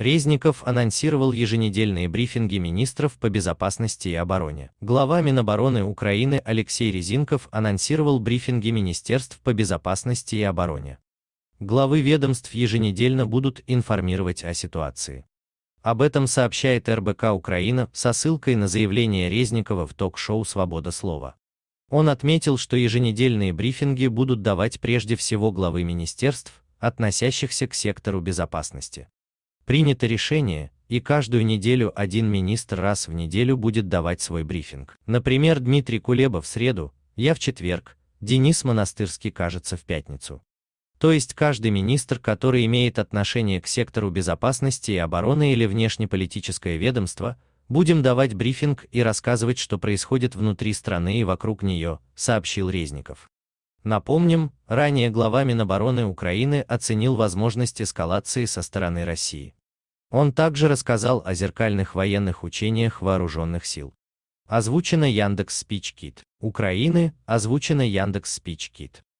Резников анонсировал еженедельные брифинги министров по безопасности и обороне. Глава Минобороны Украины Алексей Резинков анонсировал брифинги министерств по безопасности и обороне. Главы ведомств еженедельно будут информировать о ситуации. Об этом сообщает РБК Украина со ссылкой на заявление Резникова в ток-шоу «Свобода слова». Он отметил, что еженедельные брифинги будут давать прежде всего главы министерств, относящихся к сектору безопасности. Принято решение, и каждую неделю один министр раз в неделю будет давать свой брифинг. Например, Дмитрий Кулеба в среду, я в четверг, Денис Монастырский кажется в пятницу. То есть каждый министр, который имеет отношение к сектору безопасности и обороны или внешнеполитическое ведомство, будем давать брифинг и рассказывать, что происходит внутри страны и вокруг нее, сообщил Резников. Напомним, ранее глава Минобороны Украины оценил возможность эскалации со стороны России. Он также рассказал о зеркальных военных учениях вооруженных сил. Озвучено Яндекс Спичкит. Украины, озвучено Яндекс Спичкит.